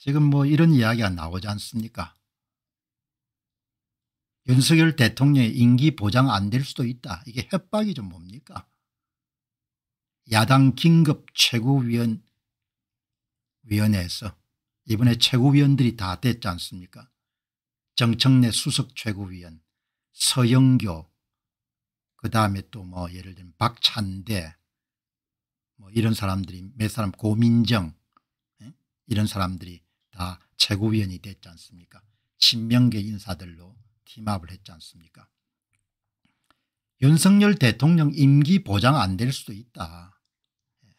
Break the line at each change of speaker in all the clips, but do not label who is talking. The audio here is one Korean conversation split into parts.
지금 뭐 이런 이야기가 나오지 않습니까? 윤석열 대통령의 임기 보장 안 될 수도 있다. 이게 협박이 좀 뭡니까? 야당 긴급 최고위원 위원회에서 이번에 최고위원들이 다 됐지 않습니까? 정청래 수석 최고위원, 서영교, 그 다음에 또 뭐 예를 들면 박찬대, 뭐 이런 사람들이 몇 사람 고민정 예? 이런 사람들이 다 최고위원이 됐지 않습니까 친명계 인사들로 팀합을 했지 않습니까 윤석열 대통령 임기 보장 안 될 수도 있다 예.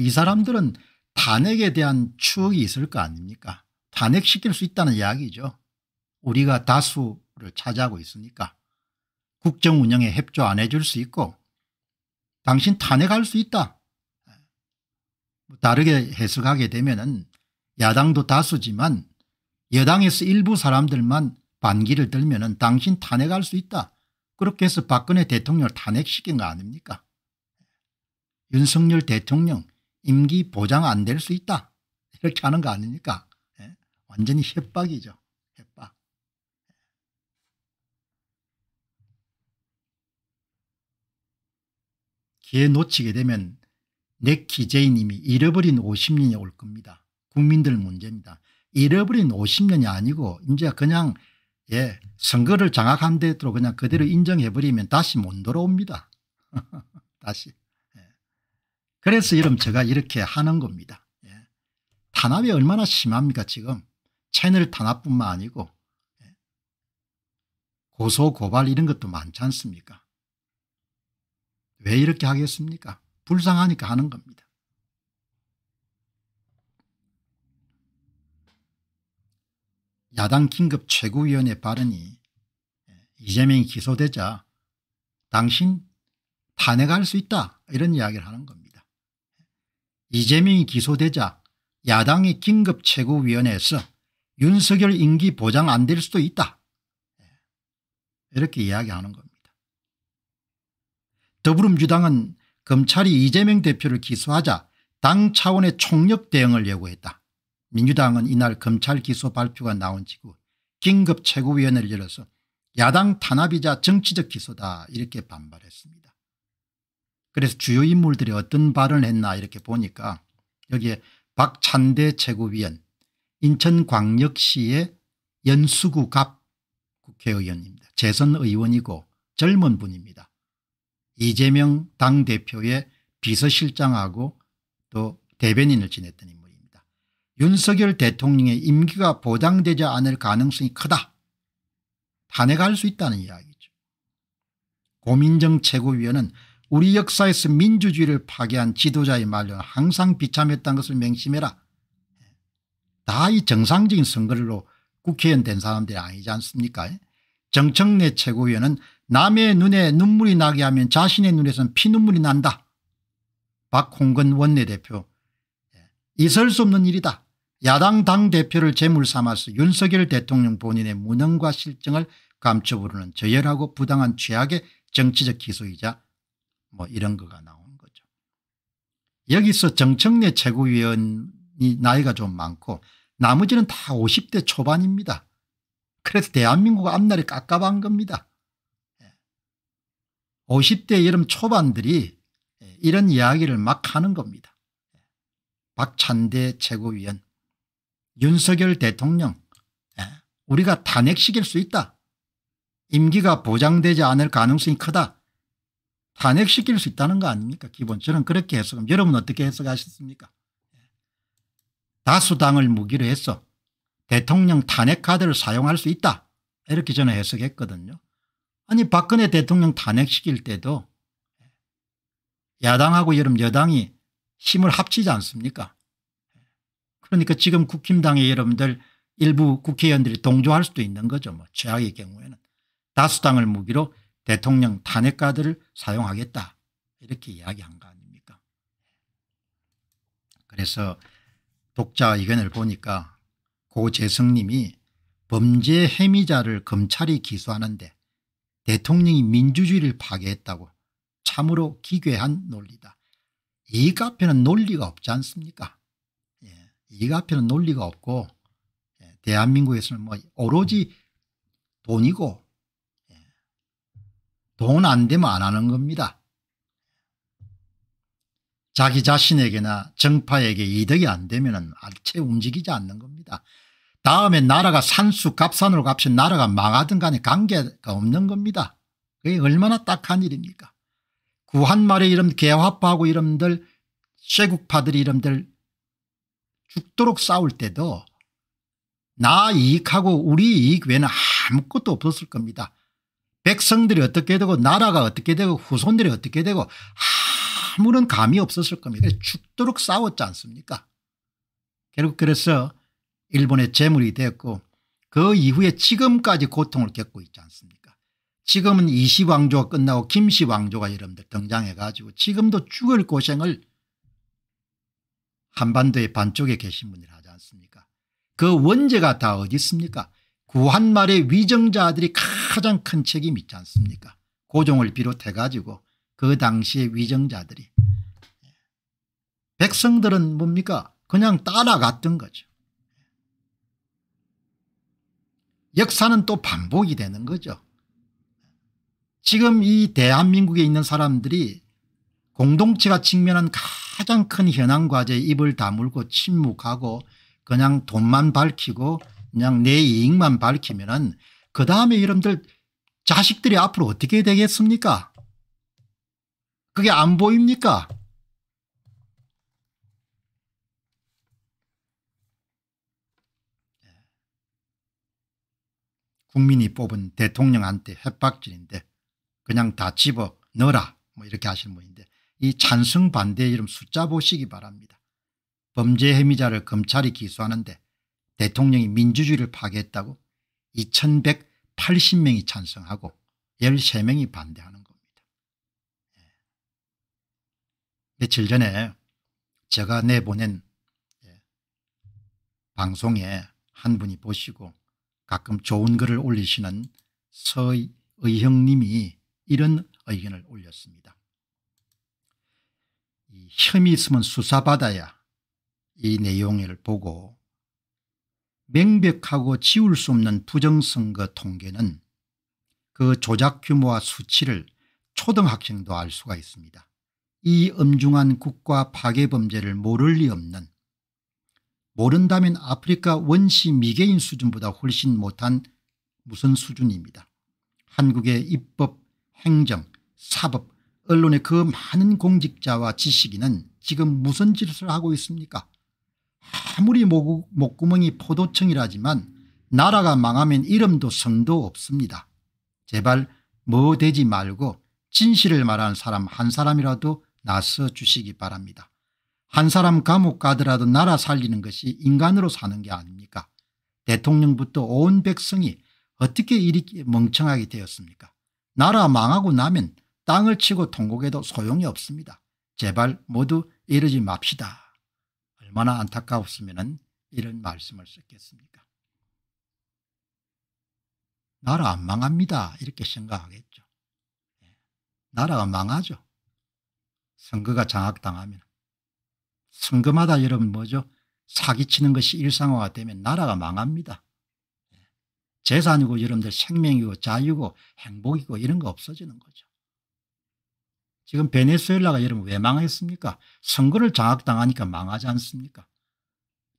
이 사람들은 탄핵에 대한 추억이 있을 거 아닙니까 탄핵시킬 수 있다는 이야기죠 우리가 다수를 차지하고 있으니까 국정운영에 협조 안 해줄 수 있고 당신 탄핵할 수 있다. 예. 뭐 다르게 해석하게 되면 은 야당도 다수지만 여당에서 일부 사람들만 반기를 들면 당신 탄핵할 수 있다. 그렇게 해서 박근혜 대통령을 탄핵시킨 거 아닙니까? 윤석열 대통령 임기 보장 안 될 수 있다. 이렇게 하는 거 아닙니까? 예, 완전히 협박이죠. 협박. 기회 놓치게 되면 넥키제이님이 잃어버린 50년이 올 겁니다. 국민들 문제입니다. 잃어버린 50년이 아니고 이제 그냥 예 선거를 장악한 데로 그냥 그대로 인정해버리면 다시 못 돌아옵니다. 다시. 예. 그래서 여러분 제가 이렇게 하는 겁니다. 예. 탄압이 얼마나 심합니까 지금. 채널 탄압뿐만 아니고 예. 고소 고발 이런 것도 많지 않습니까. 왜 이렇게 하겠습니까. 불쌍하니까 하는 겁니다. 야당 긴급 최고위원회 발언이 이재명이 기소되자 당신 탄핵할 수 있다 이런 이야기를 하는 겁니다. 이재명이 기소되자 야당의 긴급 최고위원회에서 윤석열 임기 보장 안 될 수도 있다 이렇게 이야기하는 겁니다. 더불어민주당은 검찰이 이재명 대표를 기소하자 당 차원의 총력 대응을 요구했다 민주당은 이날 검찰 기소 발표가 나온 직후 긴급 최고위원회를 열어서 야당 탄압이자 정치적 기소다 이렇게 반발했습니다. 그래서 주요 인물들이 어떤 발언을 했나 이렇게 보니까 여기에 박찬대 최고위원 인천광역시의 연수구 갑 국회의원입니다. 재선 의원이고 젊은 분입니다. 이재명 당대표의 비서실장하고 또 대변인을 지냈던 인물. 윤석열 대통령의 임기가 보장되지 않을 가능성이 크다. 탄핵할 수 있다는 이야기죠. 고민정 최고위원은 우리 역사에서 민주주의를 파괴한 지도자의 말로는 항상 비참했던 것을 명심해라. 다 이 정상적인 선거로 국회의원 된 사람들이 아니지 않습니까 정청래 최고위원은 남의 눈에 눈물이 나게 하면 자신의 눈에선 피눈물이 난다. 박홍근 원내대표 이설 예, 수 없는 일이다. 야당 당대표를 재물 삼아서 윤석열 대통령 본인의 무능과 실정을 감춰부르는 저열하고 부당한 최악의 정치적 기소이자 뭐 이런 거가 나오는 거죠. 여기서 정청래 최고위원이 나이가 좀 많고 나머지는 다 50대 초반입니다. 그래서 대한민국 앞날이 깝깝한 겁니다. 50대 예. 여름 초반들이 이런 이야기를 막 하는 겁니다. 예. 박찬대 최고위원 윤석열 대통령 예, 우리가 탄핵시킬 수 있다. 임기가 보장되지 않을 가능성이 크다. 탄핵시킬 수 있다는 거 아닙니까 기본 저는 그렇게 해석합니 여러분 어떻게 해석하셨습니까 예. 다수당을 무기로 해서 대통령 탄핵 카드를 사용할 수 있다 이렇게 저는 해석했거든요. 아니 박근혜 대통령 탄핵시킬 때도 야당하고 여름 여당이 힘을 합치지 않습니까 그러니까 지금 국힘당의 여러분들 일부 국회의원들이 동조할 수도 있는 거죠. 뭐 최악의 경우에는 다수당을 무기로 대통령 탄핵가들을 사용하겠다 이렇게 이야기한 거 아닙니까 그래서 독자 의견을 보니까 고재성님이 범죄 혐의자를 검찰이 기소하는데 대통령이 민주주의를 파괴했다고 참으로 기괴한 논리다. 이 카페는 논리가 없지 않습니까 이가 앞에는 논리가 없고 예, 대한민국에서는 뭐 오로지 돈이고 예, 돈안 되면 안 하는 겁니다. 자기 자신에게나 정파에게 이득이 안 되면 알채 움직이지 않는 겁니다. 다음에 나라가 산수갑산으로 값이 나라가 망하든 간에 관계가 없는 겁니다. 그게 얼마나 딱한 일입니까? 구한말의 이름 개화파하고 이름들 쇠국파들이 이름들 죽도록 싸울 때도 나 이익하고 우리 이익 외에는 아무것도 없었을 겁니다. 백성들이 어떻게 되고 나라가 어떻게 되고 후손들이 어떻게 되고 아무런 감이 없었을 겁니다. 죽도록 싸웠지 않습니까 결국 그래서 일본의 재물이 되었고 그 이후에 지금까지 고통을 겪고 있지 않습니까 지금은 이시왕조가 끝나고 김시왕조가 여러분들 등장해가지고 지금도 죽을 고생을 한반도의 반쪽에 계신 분이라 하지 않습니까 그 원죄가 다 어디 있습니까 구한말의 위정자들이 가장 큰 책임이 있지 않습니까 고종을 비롯해 가지고 그 당시의 위정자들이 백성들은 뭡니까 그냥 따라갔던 거죠 역사는 또 반복이 되는 거죠 지금 이 대한민국에 있는 사람들이 공동체가 직면한 가장 큰 현안 과제에 입을 다물고 침묵하고 그냥 돈만 밝히고 그냥 내 이익만 밝히면은 그 다음에 여러분들 자식들이 앞으로 어떻게 되겠습니까? 그게 안 보입니까? 국민이 뽑은 대통령한테 협박질인데 그냥 다 집어 넣어라 뭐 이렇게 하시는 분인데 이 찬성 반대 이름 숫자 보시기 바랍니다. 범죄 혐의자를 검찰이 기소하는데 대통령이 민주주의를 파괴했다고 2180명이 찬성하고 13명이 반대하는 겁니다. 예. 며칠 전에 제가 내보낸 예, 방송에 한 분이 보시고 가끔 좋은 글을 올리시는 서의형님이 이런 의견을 올렸습니다. 이 혐의 있으면 수사받아야 이 내용을 보고 명백하고 지울 수 없는 부정선거 통계는 그 조작 규모와 수치를 초등학생도 알 수가 있습니다. 이 엄중한 국가 파괴 범죄를 모를 리 없는 모른다면 아프리카 원시 미개인 수준보다 훨씬 못한 무슨 수준입니다. 한국의 입법, 행정, 사법 언론의 그 많은 공직자와 지식인은 지금 무슨 짓을 하고 있습니까 아무리 목, 목구멍이 포도청이라지만 나라가 망하면 이름도 성도 없습니다. 제발 뭐 되지 말고 진실을 말하는 사람 한 사람이라도 나서 주시기 바랍니다. 한 사람 감옥 가더라도 나라 살리는 것이 인간으로 사는 게 아닙니까 대통령부터 온 백성이 어떻게 이렇게 멍청하게 되었습니까 나라 망하고 나면 땅을 치고 통곡해도 소용이 없습니다. 제발 모두 이러지 맙시다. 얼마나 안타까웠으면 이런 말씀을 썼겠습니까. 나라 안 망합니다. 이렇게 생각하겠죠. 예. 나라가 망하죠. 선거가 장악당하면. 선거마다 여러분 뭐죠? 사기치는 것이 일상화가 되면 나라가 망합니다. 예. 재산이고 여러분들 생명이고 자유고 행복이고 이런 거 없어지는 거죠. 지금 베네수엘라가 여러분 왜 망했습니까? 선거를 장악당하니까 망하지 않습니까?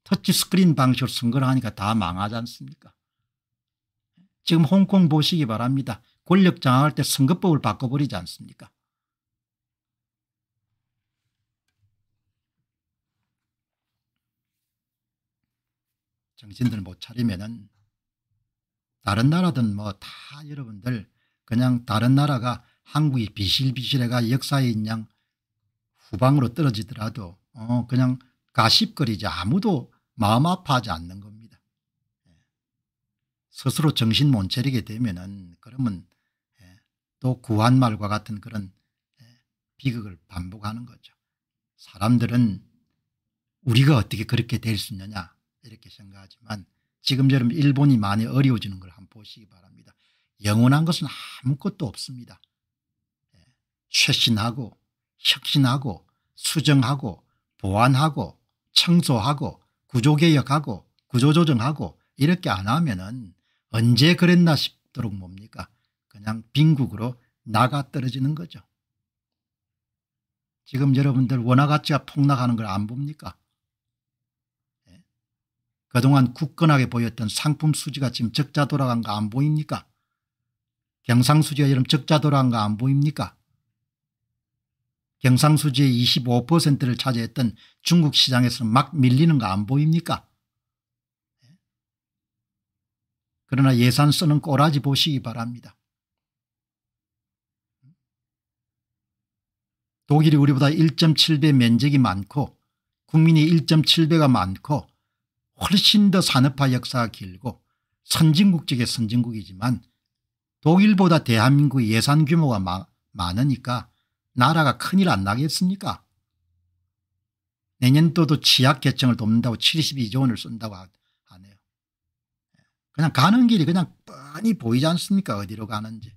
터치스크린 방식으로 선거를 하니까 다 망하지 않습니까? 지금 홍콩 보시기 바랍니다. 권력 장악할 때 선거법을 바꿔버리지 않습니까? 정신들 못 차리면은 다른 나라든 뭐 다 여러분들 그냥 다른 나라가 한국이 비실비실해가 역사에있양 후방으로 떨어지더라도 어 그냥 가십거리지 아무도 마음 아파하지 않는 겁니다. 예. 스스로 정신 못 차리게 되면 은 그러면 예, 또 구한말과 같은 그런 예, 비극을 반복하는 거죠. 사람들은 우리가 어떻게 그렇게 될 수 있느냐 이렇게 생각하지만 지금처럼 일본이 많이 어려워지는 걸 한번 보시기 바랍니다. 영원한 것은 아무것도 없습니다. 최신하고 혁신하고 수정하고 보완하고 청소하고 구조개혁하고 구조조정하고 이렇게 안 하면 은 언제 그랬나 싶도록 뭡니까 그냥 빈국으로 나가 떨어지는 거죠. 지금 여러분들 원화 가치가 폭락하는 걸 안 봅니까 네? 그동안 굳건하게 보였던 상품 수지가 지금 적자 돌아간 거 안 보입니까 경상수지가 지금 적자 돌아간 거 안 보입니까 경상수지의 25%를 차지했던 중국 시장에서 막 밀리는 거 안 보입니까? 그러나 예산 쓰는 꼬라지 보시기 바랍니다. 독일이 우리보다 1.7배 면적이 많고 국민이 1.7배가 많고 훨씬 더 산업화 역사가 길고 선진국 중의 선진국이지만 독일보다 대한민국 예산 규모가 많으니까 나라가 큰일 안 나겠습니까? 내년도도 취약계층을 돕는다고 72조 원을 쓴다고 하네요. 그냥 가는 길이 그냥 뻔히 보이지 않습니까 어디로 가는지.